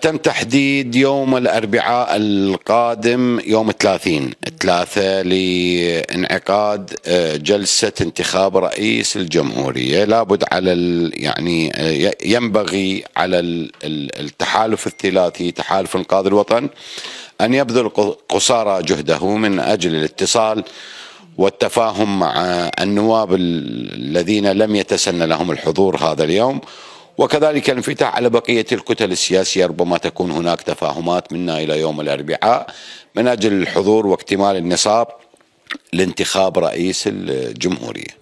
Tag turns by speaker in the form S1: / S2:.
S1: تم تحديد يوم الأربعاء القادم يوم 30 ثلاثة لانعقاد آه، جلسة انتخاب رئيس الجمهورية لابد على يعني آه، ينبغي على التحالف الثلاثي تحالف انقاذ الوطن أن يبذل قصارى جهده من أجل الاتصال والتفاهم مع النواب الذين لم يتسنى لهم الحضور هذا اليوم وكذلك الانفتاح على بقية الكتل السياسية ربما تكون هناك تفاهمات منا إلى يوم الأربعاء من أجل الحضور واكتمال النصاب لانتخاب رئيس الجمهورية